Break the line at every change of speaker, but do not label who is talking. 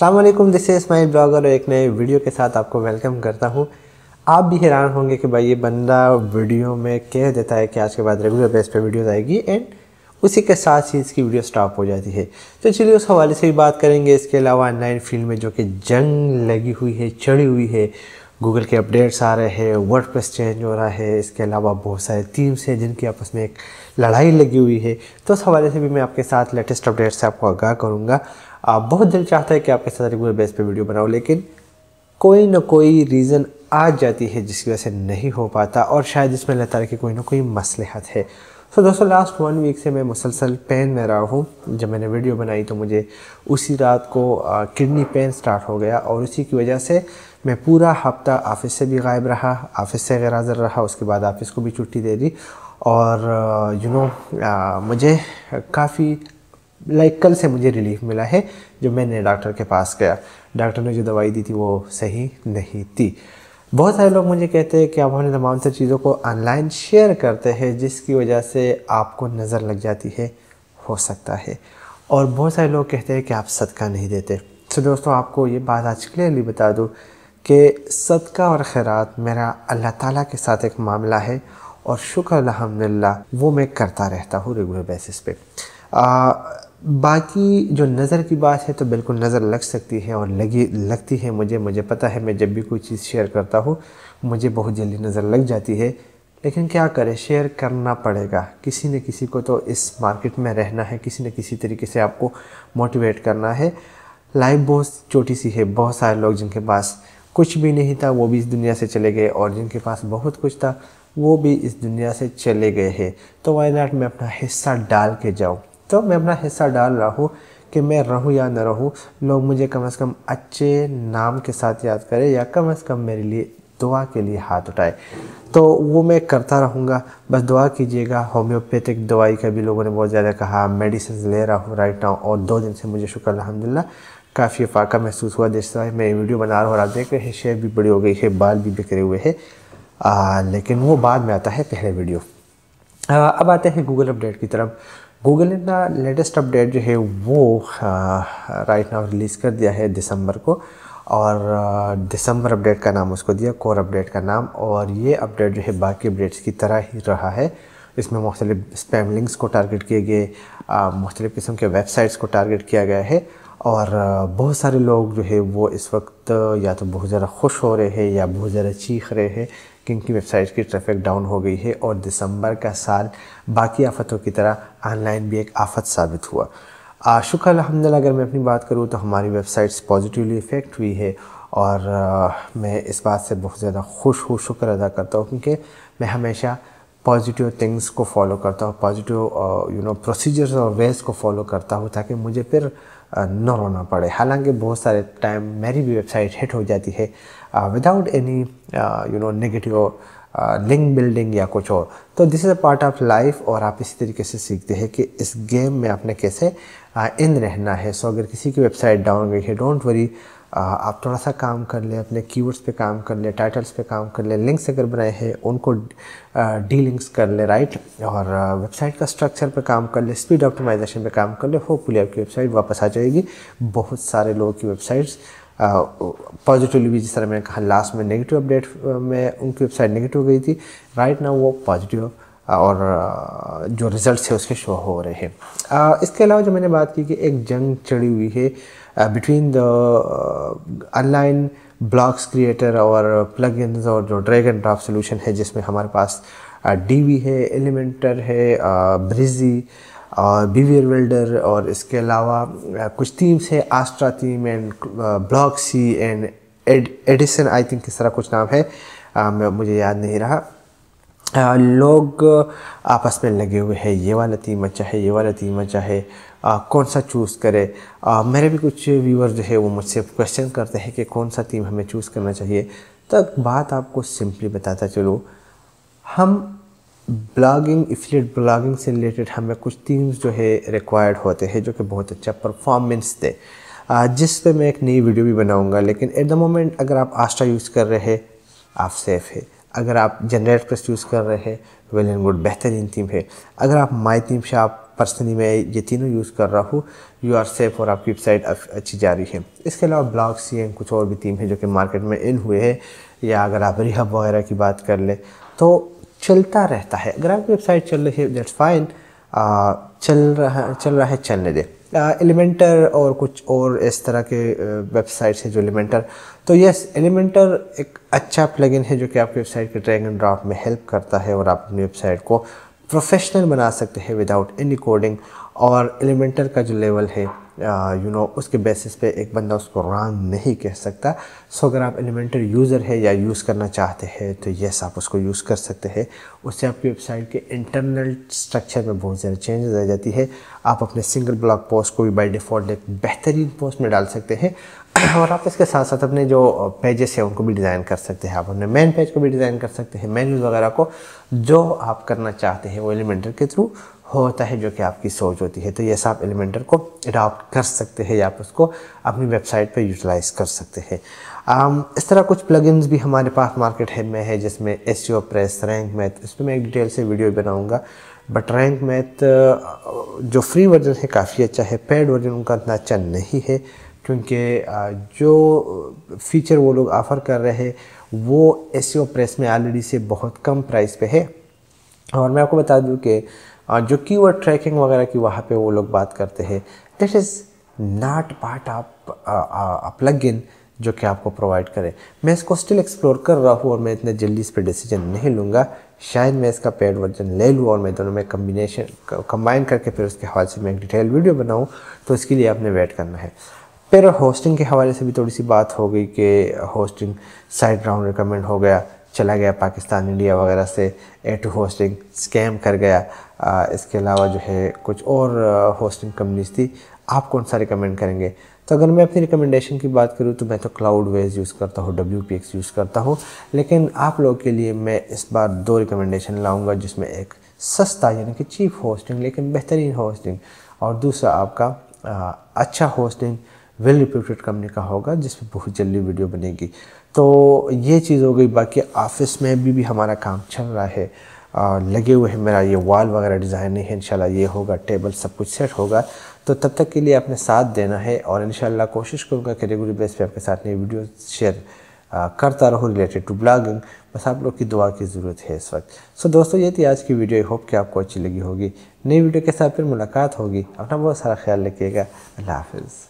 Aslam this is my blogger और एक नए वीडियो के साथ आपको वेलकम करता हूँ आप भी हैरान होंगे कि भाई ये बंदा वीडियो में कह देता है कि आज के बाद रेगुलर बेस पे वीडियोस आएगी एंड उसी के साथ ही इसकी वीडियो स्टॉप हो जाती है तो चलिए उस हवाले से भी बात करेंगे इसके अलावा ऑनलाइन फील्ड में जो कि जंग लगी हुई है चढ़ी हुई है गूगल के अपडेट्स आ रहे हैं वर्ड प्रेस चेंज हो रहा है इसके अलावा बहुत सारे टीम्स हैं जिनकी आपस में एक लड़ाई लगी हुई है तो उस हवाले से भी मैं आपके साथ लेटेस्ट अपडेट्स से आपको आगाह करूँगा आप बहुत दिल चाहता है कि आपके साथ रेगुलर बेस पे वीडियो बनाओ लेकिन कोई ना कोई रीज़न आ जाती है जिसकी वजह से नहीं हो पाता और शायद इसमें अल्लाह तारा की कोई ना कोई मसलहत है सो so, दोस्तों लास्ट वन वीक से मैं मुसलसल पेन में रहा हूँ जब मैंने वीडियो बनाई तो मुझे उसी रात को किडनी पेन स्टार्ट हो गया और उसी की वजह से मैं पूरा हफ्ता ऑफिस से भी गायब रहा ऑफिस से गैर हाज़िर रहा उसके बाद ऑफिस को भी छुट्टी दे दी और यू नो मुझे काफ़ी लाइक कल से मुझे रिलीफ मिला है जो मैंने डॉक्टर के पास गया डॉक्टर ने जो दवाई दी थी वो सही नहीं थी बहुत सारे लोग मुझे कहते हैं कि आप अपने तमाम से चीज़ों को ऑनलाइन शेयर करते हैं जिसकी वजह से आपको नज़र लग जाती है हो सकता है और बहुत सारे लोग कहते हैं कि आप सदका नहीं देते तो दोस्तों आपको ये बात आज क्लियरली बता दूँ कि सदका और खैरात मेरा अल्लाह ताला के साथ एक मामला है और शुक्र अलहमदिल्ला वो मैं करता रहता हूँ रेगुलर बेसिस पे आ, बाकी जो नज़र की बात है तो बिल्कुल नज़र लग सकती है और लगी लगती है मुझे मुझे पता है मैं जब भी कोई चीज़ शेयर करता हूँ मुझे बहुत जल्दी नज़र लग जाती है लेकिन क्या करें शेयर करना पड़ेगा किसी न किसी को तो इस मार्केट में रहना है किसी न किसी तरीके से आपको मोटिवेट करना है लाइफ बहुत छोटी सी है बहुत सारे लोग जिनके पास कुछ भी नहीं था वो भी इस दुनिया से चले गए और जिनके पास बहुत कुछ था वो भी इस दुनिया से चले गए हैं तो वाई नाट मैं अपना हिस्सा डाल के जाऊँ तो मैं अपना हिस्सा डाल रहा हूँ कि मैं रहूँ या ना रहूँ लोग मुझे कम से कम अच्छे नाम के साथ याद करें या कम से कम मेरे लिए दुआ के लिए हाथ उठाए तो वो मैं करता रहूँगा बस दुआ कीजिएगा होम्योपैथिक दवाई का भी लोगों ने बहुत ज़्यादा कहा मेडिसिन ले रहा हूँ राइट नाउ और दो दिन से मुझे शुक्र अलहमदिल्ला काफ़ी फाका महसूस हुआ जिस तरह मैं वीडियो बना रहा हूँ और आप देख रहे हैं शेयर भी बड़ी हो गई है बाल भी बिखरे हुए हैं लेकिन वो बाद में आता है पहले वीडियो आ, अब आते हैं गूगल अपडेट की तरफ गूगल ने अपना लेटेस्ट अपडेट जो है वो राइट नाउ रिलीज़ कर दिया है दिसंबर को और दिसंबर अपडेट का नाम उसको दिया कोर अपडेट का नाम और ये अपडेट जो है बाकी अपडेट्स की तरह ही रहा है इसमें मुख्तलिफ स्पैम लिंक्स को टारगेट किए गए मुख्तलिफ़ किस्म के वेबसाइट्स को टारगेट किया गया है और बहुत सारे लोग जो है वो इस वक्त या तो बहुत ज़्यादा खुश हो रहे हैं या बहुत ज़्यादा चीख रहे हैं क्योंकि वेबसाइट की ट्रैफिक डाउन हो गई है और दिसंबर का साल बाकी आफतों की तरह ऑनलाइन भी एक आफत साबित हुआ शुक्र अलहमदिल्ला अगर मैं अपनी बात करूँ तो हमारी वेबसाइट्स पॉजिटिवली इफ़ेक्ट हुई है और आ, मैं इस बात से बहुत ज़्यादा खुश हूँ शुक्र अदा करता हूँ क्योंकि मैं हमेशा पॉजिटिव थिंग्स को फॉलो करता हूँ पॉजिटिव यू नो प्रोसीजर्स और वेज को फॉलो करता हूँ ताकि मुझे फिर uh, न रोना पड़े हालांकि बहुत सारे टाइम मेरी भी वेबसाइट हिट हो जाती है without any you know negative link building या कुछ और तो this is a part of life और आप इसी तरीके से सीखते हैं कि इस गेम में आपने कैसे इन uh, रहना है सो अगर किसी की वेबसाइट डाउन गई है डोंट वरी आप थोड़ा सा काम कर लें अपने कीवर्ड्स पे काम कर लें टाइटल्स पे काम कर लें लिंक्स अगर बनाए हैं उनको डी लिंक्स कर लें राइट और वेबसाइट का स्ट्रक्चर पे काम कर लें स्पीड ऑप्टिमाइजेशन पे काम कर लें होपफुली आपकी वेबसाइट वापस आ जाएगी बहुत सारे लोगों की वेबसाइट्स पॉजिटिवली भी जिस तरह मैंने कहा लास्ट में नेगेटिव अपडेट में उनकी वेबसाइट नेगेटिव हो गई थी राइट ना वो पॉजिटिव और जो रिज़ल्ट्स है उसके शो हो रहे हैं इसके अलावा जो मैंने बात की कि एक जंग चढ़ी हुई है Uh, between the online blocks creator और प्लगइन्स और जो ड्रैग एंड ड्रॉप सोल्यूशन है जिसमें हमारे पास डी uh, है एलिमेंटर है ब्रिजी और बीवियर वेल्डर और इसके अलावा uh, कुछ थीम्स है Astra theme and Blocksy and Addison I think इस तरह कुछ नाम है आ, मुझे याद नहीं रहा लोग आपस में लगे हुए हैं ये वाला थीम अच्छा है ये वाला थीम अच्छा है आ, कौन सा चूज़ करे मेरे भी कुछ व्यूअर जो है वो मुझसे क्वेश्चन करते हैं कि कौन सा थीम हमें चूज़ करना चाहिए तब तो बात आपको सिंपली बताता चलो हम ब्लॉगिंग इफिलेट ब्लॉगिंग से रिलेटेड हमें कुछ थीम्स जो है रिक्वायर्ड होते हैं जो कि बहुत अच्छा परफॉर्मेंस दे जिस पर मैं एक नई वीडियो भी बनाऊँगा लेकिन एट द मोमेंट अगर आप आस्टा यूज़ कर रहे हैं आप सेफ़ है अगर आप जनरेट प्रेस यूज़ कर रहे हैं वेल एंड गुड बेहतरीन थीम है अगर आप माई थीम से आप पर्सनली मैं ये तीनों यूज़ कर रहा हूँ यू आर सेफ और आपकी वेबसाइट अच्छी जा रही है इसके अलावा ब्लॉग्स ये कुछ और भी थीम है जो कि मार्केट में इन हुए हैं या अगर आप रिहब वगैरह की बात कर लें तो चलता रहता है अगर आपकी वेबसाइट चल रही है डेट्स फाइन चल रहा चल रहा है चलने दें एलिमेंटर और कुछ और इस तरह के वेबसाइट्स है जो एलिमेंटर तो यस एलिमेंटर एक अच्छा प्लगइन है जो कि आपकी वेबसाइट के ड्रैग एंड ड्राफ्ट में हेल्प करता है और आप अपनी वेबसाइट को प्रोफेशनल बना सकते हैं विदाउट एनी कोडिंग और एलिमेंटर का जो लेवल है यू नो you know, उसके बेसिस पे एक बंदा उसको रॉन्ग नहीं कह सकता सो so, अगर आप एलिमेंटर यूज़र है या यूज़ करना चाहते हैं तो येस आप उसको यूज़ कर सकते हैं उससे आपकी वेबसाइट के इंटरनल स्ट्रक्चर में बहुत सारे चेंजेस आ जाती है आप अपने सिंगल ब्लॉग पोस्ट को भी बाय डिफ़ॉल्ट एक बेहतरीन पोस्ट में डाल सकते हैं और आप इसके साथ साथ अपने जो पेजेस हैं उनको भी डिज़ाइन कर सकते हैं आप अपने मेन पेज को भी डिज़ाइन कर सकते हैं मेन्यूज वगैरह को जो आप करना चाहते हैं वो एलिमेंटर के थ्रू होता है जो कि आपकी सोच होती है तो ये आप एलिमेंटर को अडॉप्ट कर सकते हैं या आप उसको अपनी वेबसाइट पर यूटिलाइज कर सकते हैं इस तरह कुछ प्लगइन्स भी हमारे पास मार्केट है में है जिसमें एस प्रेस रैंक मैथ इस पर मैं एक डिटेल से वीडियो बनाऊँगा बट रैंक मैथ जो फ्री वर्जन है काफ़ी अच्छा है पेड वर्जन उनका इतना अच्छा नहीं है क्योंकि जो फीचर वो लोग ऑफ़र कर रहे हैं वो एस प्रेस e में ऑलरेडी से बहुत कम प्राइस पे है और मैं आपको बता दूं कि जो कीवर्ड ट्रैकिंग वगैरह की वहाँ पे वो लोग बात करते हैं that is not part of plugin जो कि आपको प्रोवाइड करें मैं इसको स्टिल एक्सप्लोर कर रहा हूँ और मैं इतने जल्दी इस पर डिसीजन नहीं लूँगा शायद मैं इसका पेड वर्जन ले लूँ और मैं दोनों में कम्बिनेशन कंबाइन करके फिर उसके हवाले से मैं एक डिटेल वीडियो बनाऊँ तो इसके लिए आपने वेट करना है फिर होस्टिंग के हवाले से भी थोड़ी सी बात हो गई कि होस्टिंग साइड राउंड रिकमेंड हो गया चला गया पाकिस्तान इंडिया वगैरह से ए टू होस्टिंग स्कैम कर गया आ, इसके अलावा जो है कुछ और होस्टिंग कंपनीज थी आप कौन सा रिकमेंड करेंगे तो अगर मैं अपनी रिकमेंडेशन की बात करूँ तो मैं तो क्लाउड वेज यूज़ करता हूँ डब्ल्यू पी एक्स यूज़ करता हूँ लेकिन आप लोगों के लिए मैं इस बार दो रिकमेंडेशन लाऊँगा जिसमें एक सस्ता यानी कि चीप होस्टिंग लेकिन बेहतरीन होस्टिंग और दूसरा आपका आ, अच्छा होस्टिंग वेल रिप्यूटेड कंपनी का होगा जिस पर बहुत जल्दी वीडियो बनेगी तो ये चीज़ हो गई बाकी ऑफिस में भी, भी हमारा काम चल रहा है आ, लगे हुए हैं मेरा ये वॉल वगैरह डिज़ाइन नहीं है इनशाला ये होगा टेबल सब कुछ सेट होगा तो तब तक के लिए आपने साथ देना है और इंशाल्लाह कोशिश करूँगा कि रेगुलर बेस पर आपके साथ नई वीडियो शेयर करता रहो रिलेटेड टू ब्लॉगिंग बस आप लोग की दुआ की ज़रूरत है इस वक्त सो दोस्तों ये थी आज की वीडियो आई होप कि आपको अच्छी लगी होगी नई वीडियो के साथ फिर मुलाकात होगी अपना बहुत सारा ख्याल रखिएगा अल्लाह हाफिज़